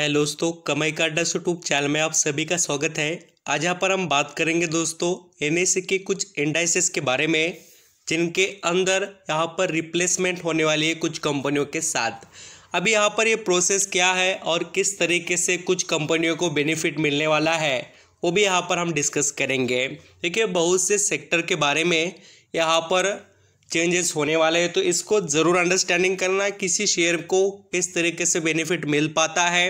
है दोस्तों कमाई का अड्डा यूट्यूब चैनल में आप सभी का स्वागत है आज यहाँ पर हम बात करेंगे दोस्तों एन के कुछ इंडाइसेस के बारे में जिनके अंदर यहाँ पर रिप्लेसमेंट होने वाली है कुछ कंपनियों के साथ अभी यहाँ पर ये यह प्रोसेस क्या है और किस तरीके से कुछ कंपनियों को बेनिफिट मिलने वाला है वो भी यहाँ पर हम डिस्कस करेंगे देखिए बहुत से सेक्टर के बारे में यहाँ पर चेंजेस होने वाले हैं तो इसको ज़रूर अंडरस्टैंडिंग करना किसी शेयर को किस तरीके से बेनिफिट मिल पाता है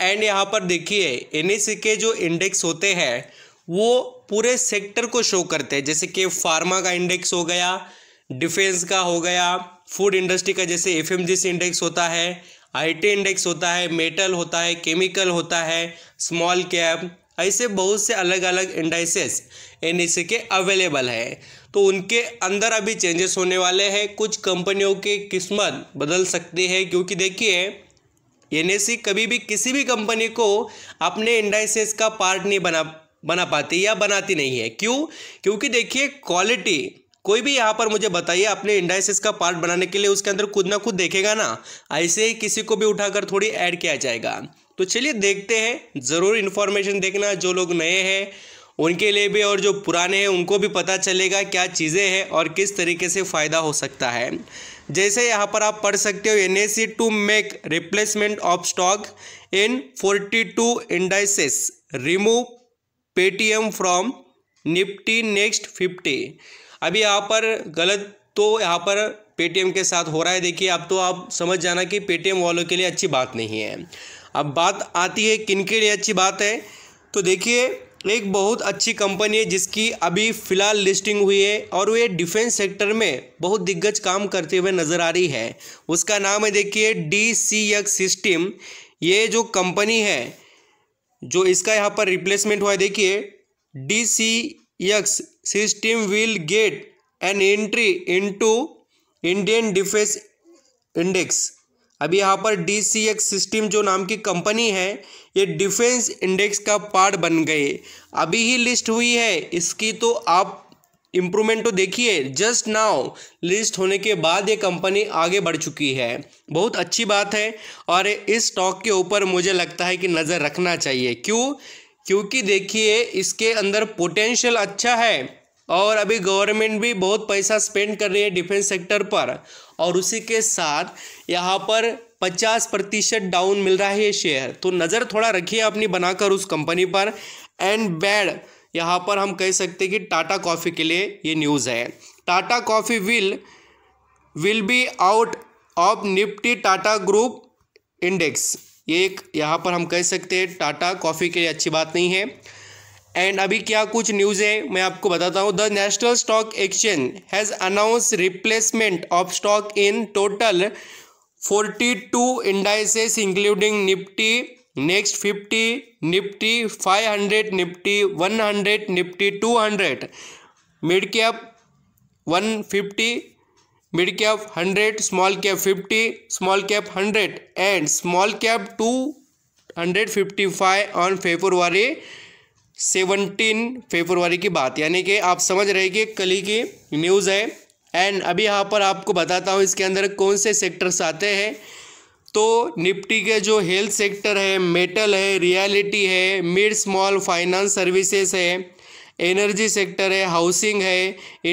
एंड यहाँ पर देखिए एन के जो इंडेक्स होते हैं वो पूरे सेक्टर को शो करते हैं जैसे कि फार्मा का इंडेक्स हो गया डिफेंस का हो गया फूड इंडस्ट्री का जैसे एफ इंडेक्स होता है आईटी इंडेक्स होता है मेटल होता है केमिकल होता है स्मॉल कैप ऐसे बहुत से अलग अलग इंडाइसेस एन के अवेलेबल हैं तो उनके अंदर अभी चेंजेस होने वाले हैं कुछ कंपनियों की किस्मत बदल सकती है क्योंकि देखिए एनएससी कभी भी किसी भी कंपनी को अपने इंडाइसेस का पार्ट नहीं बना बना पाती या बनाती नहीं है क्यों क्योंकि देखिए क्वालिटी कोई भी यहाँ पर मुझे बताइए अपने इंडाइसिस का पार्ट बनाने के लिए उसके अंदर खुद ना खुद देखेगा ना ऐसे ही किसी को भी उठाकर थोड़ी ऐड किया जाएगा तो चलिए देखते हैं ज़रूर इन्फॉर्मेशन देखना जो लोग नए हैं उनके लिए भी और जो पुराने हैं उनको भी पता चलेगा क्या चीज़ें हैं और किस तरीके से फ़ायदा हो सकता है जैसे यहाँ पर आप पढ़ सकते हो and to make replacement of stock in forty two indices remove Paytm from Nifty next fifty अभी यहाँ पर गलत तो यहाँ पर पेटीएम के साथ हो रहा है देखिए अब तो आप समझ जाना कि पेटीएम वालों के लिए अच्छी बात नहीं है अब बात आती है किन के लिए अच्छी बात है तो देखिए एक बहुत अच्छी कंपनी है जिसकी अभी फ़िलहाल लिस्टिंग हुई है और वे डिफेंस सेक्टर में बहुत दिग्गज काम करते हुए नज़र आ रही है उसका नाम है देखिए डी सी एक्स सिस्टम ये जो कंपनी है जो इसका यहाँ पर रिप्लेसमेंट हुआ है देखिए D C X system will get an entry into Indian defence index अब यहाँ पर डी सी एक्स सिस्टम जो नाम की कंपनी है ये डिफेंस इंडेक्स का पार्ट बन गए अभी ही लिस्ट हुई है इसकी तो आप इम्प्रूवमेंट तो देखिए जस्ट नाउ लिस्ट होने के बाद ये कंपनी आगे बढ़ चुकी है बहुत अच्छी बात है और इस स्टॉक के ऊपर मुझे लगता है कि नज़र रखना चाहिए क्यों क्योंकि देखिए इसके अंदर पोटेंशियल अच्छा है और अभी गवर्नमेंट भी बहुत पैसा स्पेंड कर रही है डिफेंस सेक्टर पर और उसी के साथ यहाँ पर पचास प्रतिशत डाउन मिल रहा है शेयर तो नज़र थोड़ा रखिए अपनी बनाकर उस कंपनी पर एंड बैड यहाँ पर हम कह सकते हैं कि टाटा कॉफ़ी के लिए ये न्यूज़ है Tata coffee will will be out of Nifty Tata group index ये एक यहाँ पर हम कह सकते हैं टाटा कॉफ़ी के लिए अच्छी बात नहीं है एंड अभी क्या कुछ न्यूज़ है मैं आपको बताता हूँ the National Stock Exchange has announce replacement of stock in total forty two indices including Nifty next fifty Nifty five hundred Nifty one hundred Nifty two hundred mid cap one fifty mid cap hundred small cap fifty small cap hundred and small cap two hundred fifty five on February seventeen February की बात यानी कि आप समझ रहे कि कल ही की न्यूज़ है एंड अभी यहाँ पर आपको बताता हूँ इसके अंदर कौन से सेक्टर्स आते हैं तो निफ्टी के जो हेल्थ सेक्टर है मेटल है रियलिटी है मिड स्मॉल फाइनेंस सर्विसेज है एनर्जी सेक्टर है हाउसिंग है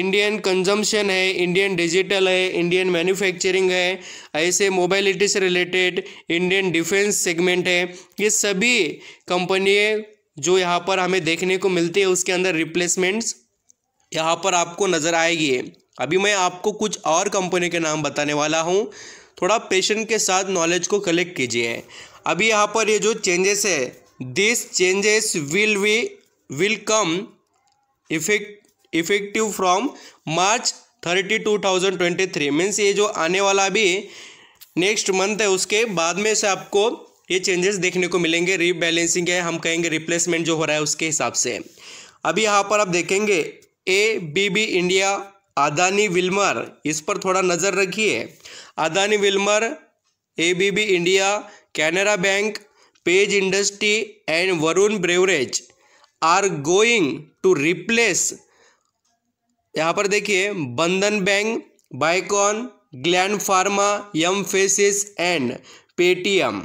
इंडियन कंजम्पशन है इंडियन डिजिटल है इंडियन मैन्युफैक्चरिंग है ऐसे मोबाइलिटी से रिलेटेड इंडियन डिफेंस सेगमेंट है ये सभी कंपनियाँ जो यहाँ पर हमें देखने को मिलते हैं उसके अंदर रिप्लेसमेंट्स यहाँ पर आपको नज़र आएगी अभी मैं आपको कुछ और कंपनी के नाम बताने वाला हूँ थोड़ा पेशेंट के साथ नॉलेज को कलेक्ट कीजिए अभी यहाँ पर ये जो चेंजेस है this changes will we will come effect effective from March thirty two thousand twenty three means ये जो आने वाला अभी नेक्स्ट मंथ है उसके बाद में से आपको ये चेंजेस देखने को मिलेंगे रीबैलेंसिंग है हम कहेंगे रिप्लेसमेंट जो हो रहा है उसके हिसाब से अभी यहाँ पर आप देखेंगे A B B India Adani Wilmar इस पर थोड़ा नज़र रखिए Adani Wilmar A B B India Canara bank page industry and Varun beverage are going to replace यहाँ पर देखिए Bandhan bank Biocon Gland pharma Mphasis and Paytm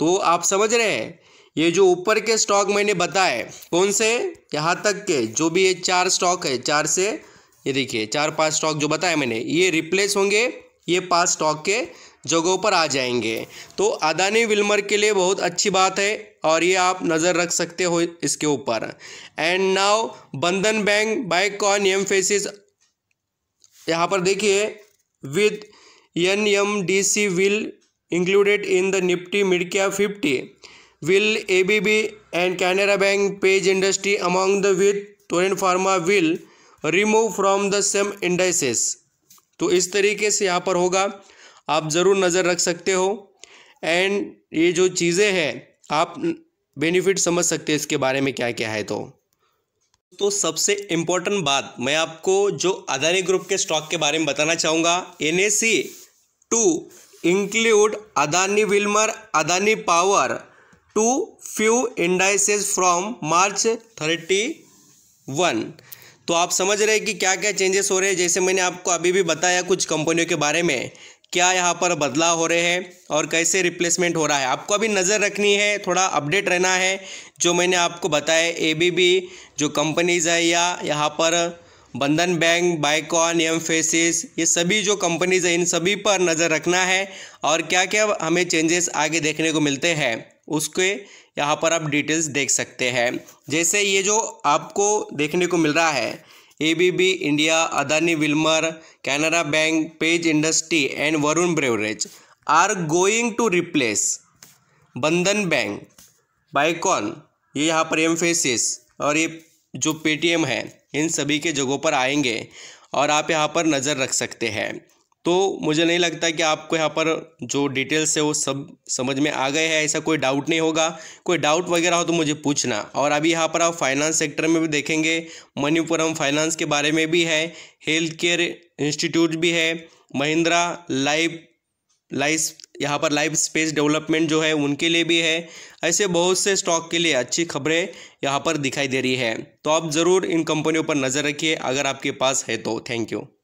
तो आप समझ रहे हैं ये जो ऊपर के स्टॉक मैंने बताए कौन से यहाँ तक के जो भी ये चार स्टॉक है चार से ये देखिए चार पांच स्टॉक जो बताए मैंने ये रिप्लेस होंगे ये पांच स्टॉक के जगहों पर आ जाएंगे तो अदानी विल्मर के लिए बहुत अच्छी बात है और ये आप नज़र रख सकते हो इसके ऊपर and now Bandhan bank Biocon Mphasis यहाँ पर देखिए with N M D C will included in the Nifty Midcap 50? Will ABB and Canara Bank Page Industry among the with Torrent Pharma will remove from the same indices? तो इस तरीके से यहाँ पर होगा आप ज़रूर नज़र रख सकते हो एंड ये जो चीज़ें हैं आप बेनिफिट समझ सकते हैं इसके बारे में क्या क्या है तो तो सबसे इम्पोर्टेंट बात मैं आपको जो अदानी ग्रुप के स्टॉक के बारे में बताना चाहूँगा N A C to include Adani Wilmar Adani Power to few indices from March 31 तो आप समझ रहे हैं कि क्या क्या चेंजेस हो रहे हैं जैसे मैंने आपको अभी भी बताया कुछ कंपनियों के बारे में क्या यहाँ पर बदलाव हो रहे हैं और कैसे रिप्लेसमेंट हो रहा है आपको अभी नज़र रखनी है थोड़ा अपडेट रहना है जो मैंने आपको बताया ए जो कंपनीज़ है या यहाँ पर बंधन बैंक बाइकॉन एम फेसिस ये सभी जो कंपनीज हैं इन सभी पर नज़र रखना है और क्या क्या हमें चेंजेस आगे देखने को मिलते हैं उसके यहाँ पर आप डिटेल्स देख सकते हैं जैसे ये जो आपको देखने को मिल रहा है ABB India Adani Wilmar Canara bank page industry and Varun beverage are going to replace Bandhan bank Biocon ये यहाँ पर एम फेसिस और ये जो पेटीएम है इन सभी के जगहों पर आएंगे और आप यहाँ पर नज़र रख सकते हैं तो मुझे नहीं लगता कि आपको यहाँ पर जो डिटेल्स है वो सब समझ में आ गए हैं ऐसा कोई डाउट नहीं होगा कोई डाउट वगैरह हो तो मुझे पूछना और अभी यहाँ पर आप फाइनेंस सेक्टर में भी देखेंगे मणिपुरम फाइनेंस के बारे में भी है हेल्थ केयर इंस्टीट्यूट भी है महिंद्रा लाइफ लाइफ यहाँ पर लाइफ स्पेस डेवलपमेंट जो है उनके लिए भी है ऐसे बहुत से स्टॉक के लिए अच्छी खबरें यहाँ पर दिखाई दे रही है तो आप ज़रूर इन कंपनियों पर नज़र रखिए अगर आपके पास है तो थैंक यू